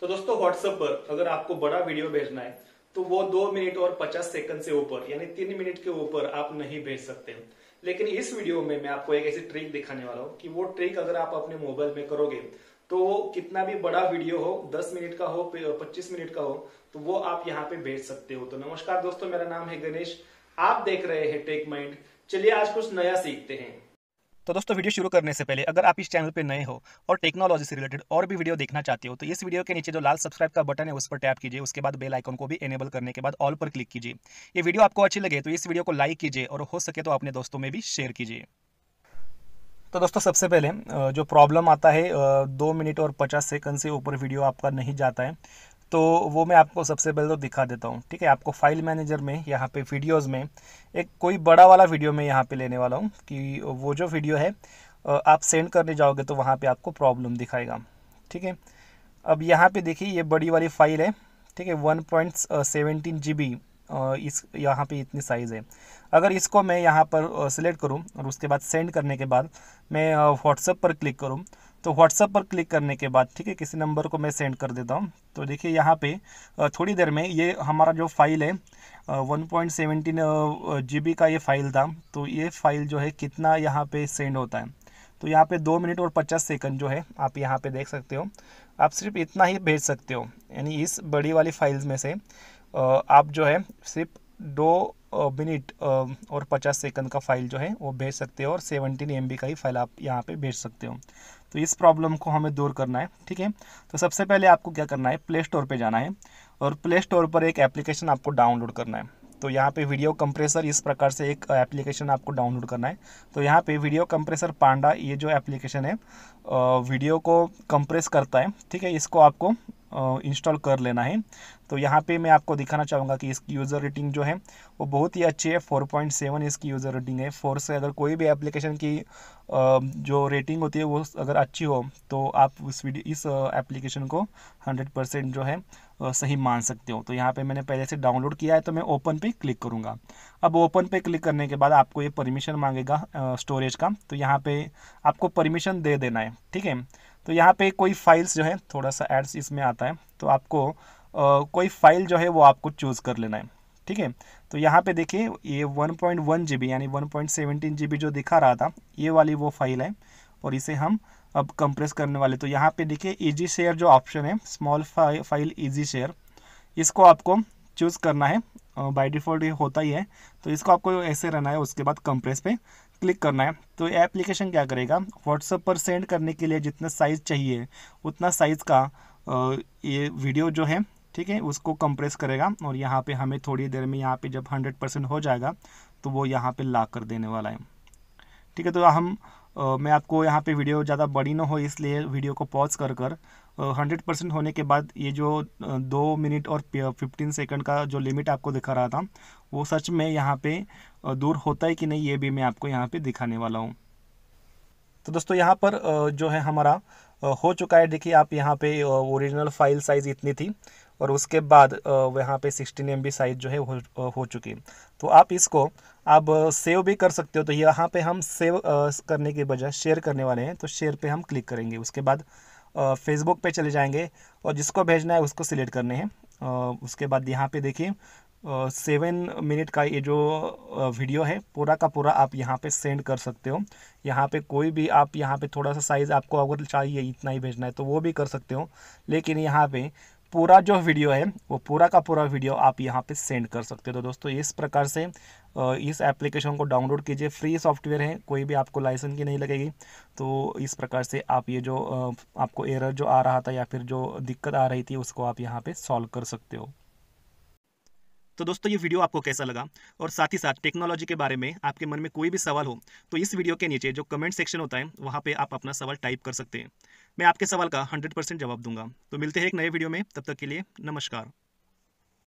तो दोस्तों व्हाट्सएप पर अगर आपको बड़ा वीडियो भेजना है तो वो दो मिनट और पचास सेकंड से ऊपर यानी तीन मिनट के ऊपर आप नहीं भेज सकते लेकिन इस वीडियो में मैं आपको एक ऐसी ट्रिक दिखाने वाला हूँ कि वो ट्रिक अगर आप अपने मोबाइल में करोगे तो वो कितना भी बड़ा वीडियो हो 10 मिनट का हो 25 मिनट का हो तो वो आप यहाँ पे भेज सकते हो तो नमस्कार दोस्तों मेरा नाम है गणेश आप देख रहे हैं टेक माइंड चलिए आज कुछ नया सीखते हैं तो दोस्तों वीडियो शुरू करने से पहले अगर आप इस चैनल पर नए हो और टेक्नोलॉजी से रिलेटेड और भी वीडियो देखना चाहते हो तो इस वीडियो के नीचे जो लाल सब्सक्राइब का बटन है उस पर टैप कीजिए उसके बाद बेल आइकन को भी एनेबल करने के बाद ऑल पर क्लिक कीजिए ये वीडियो आपको अच्छी लगे तो इस वीडियो को लाइक कीजिए और हो सके तो अपने दोस्तों में भी शेयर कीजिए तो दोस्तों सबसे पहले जो प्रॉब्लम आता है दो मिनट और पचास सेकंड से ऊपर वीडियो आपका नहीं जाता है तो वो मैं आपको सबसे पहले तो दिखा देता हूँ ठीक है आपको फाइल मैनेजर में यहाँ पे वीडियोस में एक कोई बड़ा वाला वीडियो मैं यहाँ पे लेने वाला हूँ कि वो जो वीडियो है आप सेंड करने जाओगे तो वहाँ पे आपको प्रॉब्लम दिखाएगा ठीक है अब यहाँ पे देखिए ये बड़ी वाली फाइल है ठीक है one point seventeen G B इस यहाँ पर इतनी साइज़ है अगर इसको मैं यहाँ पर सिलेक्ट करूँ और उसके बाद सेंड करने के बाद मैं व्हाट्सअप पर क्लिक करूँ तो व्हाट्सअप पर क्लिक करने के बाद ठीक है किसी नंबर को मैं सेंड कर देता हूँ तो देखिए यहाँ पे थोड़ी देर में ये हमारा जो फाइल है वन पॉइंट सेवेंटीन जी का ये फाइल था तो ये फाइल जो है कितना यहाँ पे सेंड होता है तो यहाँ पे दो मिनट और पचास सेकंड जो है आप यहाँ पे देख सकते हो आप सिर्फ इतना ही भेज सकते हो यानी इस बड़ी वाली फाइल्स में से आप जो है सिर्फ दो मिनट और पचास सेकंड का फाइल जो है वो भेज सकते हो और सेवनटीन एम का ही फाइल आप यहाँ पे भेज सकते हो तो इस प्रॉब्लम को हमें दूर करना है ठीक है तो सबसे पहले आपको क्या करना है प्ले स्टोर पर जाना है और प्ले स्टोर पर एक एप्लीकेशन आपको डाउनलोड करना है तो यहाँ पे वीडियो कंप्रेसर इस प्रकार से एक एप्लीकेशन आपको डाउनलोड करना है तो यहाँ पे वीडियो कंप्रेसर पांडा ये जो एप्लीकेशन है वीडियो को कंप्रेस करता है ठीक है इसको आपको इंस्टॉल कर लेना है तो यहाँ पे मैं आपको दिखाना चाहूँगा कि इसकी यूज़र रेटिंग जो है वो बहुत ही अच्छी है फोर पॉइंट सेवन इसकी यूज़र रेटिंग है फोर से अगर कोई भी एप्लीकेशन की जो रेटिंग होती है वो अगर अच्छी हो तो आप उस वीडियो इस एप्लीकेशन को परसेंट जो है सही मान सकते हो तो यहाँ पर मैंने पहले से डाउनलोड किया है तो मैं ओपन पर क्लिक करूँगा अब ओपन पे क्लिक करने के बाद आपको ये परमिशन मांगेगा स्टोरेज का तो यहाँ पर आपको परमिशन दे देना है ठीक है तो यहाँ पे कोई फाइल्स जो है थोड़ा सा एड्स इसमें आता है तो आपको आ, कोई फाइल जो है वो आपको चूज़ कर लेना है ठीक है तो यहाँ पे देखिए ये 1.1 पॉइंट यानी 1.17 पॉइंट जो दिखा रहा था ये वाली वो फाइल है और इसे हम अब कंप्रेस करने वाले तो यहाँ पे देखिए इजी शेयर जो ऑप्शन है स्मॉल फाइल ईजी शेयर इसको आपको चूज़ करना है बाय डिफ़ॉल्ट ये होता ही है तो इसको आपको ऐसे रहना है उसके बाद कंप्रेस पे क्लिक करना है तो एप्लीकेशन क्या करेगा व्हाट्सएप पर सेंड करने के लिए जितना साइज़ चाहिए उतना साइज़ का ये वीडियो जो है ठीक है उसको कंप्रेस करेगा और यहाँ पे हमें थोड़ी देर में यहाँ पे जब 100 परसेंट हो जाएगा तो वो यहाँ पे ला कर देने वाला है ठीक है तो हम आ, मैं आपको यहाँ पे वीडियो ज़्यादा बड़ी ना हो इसलिए वीडियो को पॉज कर कर हंड्रेड परसेंट होने के बाद ये जो दो मिनट और फिफ्टीन सेकंड का जो लिमिट आपको दिखा रहा था वो सच में यहाँ पे दूर होता है कि नहीं ये भी मैं आपको यहाँ पे दिखाने वाला हूँ तो दोस्तों यहाँ पर जो है हमारा हो चुका है देखिए आप यहाँ पे ओरिजिनल फाइल साइज़ इतनी थी और उसके बाद यहाँ पे सिक्सटीन एम साइज़ जो है हो, हो चुकी तो आप इसको आप सेव भी कर सकते हो तो यहाँ पे हम सेव करने के बजाय शेयर करने वाले हैं तो शेयर पे हम क्लिक करेंगे उसके बाद फेसबुक पे चले जाएंगे और जिसको भेजना है उसको सिलेक्ट करने हैं उसके बाद यहाँ पे देखिए सेवन मिनट का ये जो वीडियो है पूरा का पूरा आप यहाँ पे सेंड कर सकते हो यहाँ पे कोई भी आप यहाँ पे थोड़ा सा साइज़ आपको अगर चाहिए इतना ही भेजना है तो वो भी कर सकते हो लेकिन यहाँ पर पूरा जो वीडियो है वो पूरा का पूरा वीडियो आप यहाँ पे सेंड कर सकते हो तो दोस्तों इस प्रकार से इस एप्लीकेशन को डाउनलोड कीजिए फ्री सॉफ्टवेयर है कोई भी आपको लाइसेंस की नहीं लगेगी तो इस प्रकार से आप ये जो आपको एरर जो आ रहा था या फिर जो दिक्कत आ रही थी उसको आप यहाँ पर सॉल्व कर सकते हो तो दोस्तों ये वीडियो आपको कैसा लगा और साथ ही साथ टेक्नोलॉजी के बारे में आपके मन में कोई भी सवाल हो तो इस वीडियो के नीचे जो कमेंट सेक्शन होता है वहाँ पे आप अपना सवाल टाइप कर सकते हैं मैं आपके सवाल का 100 परसेंट जवाब दूंगा तो मिलते हैं एक नए वीडियो में तब तक के लिए नमस्कार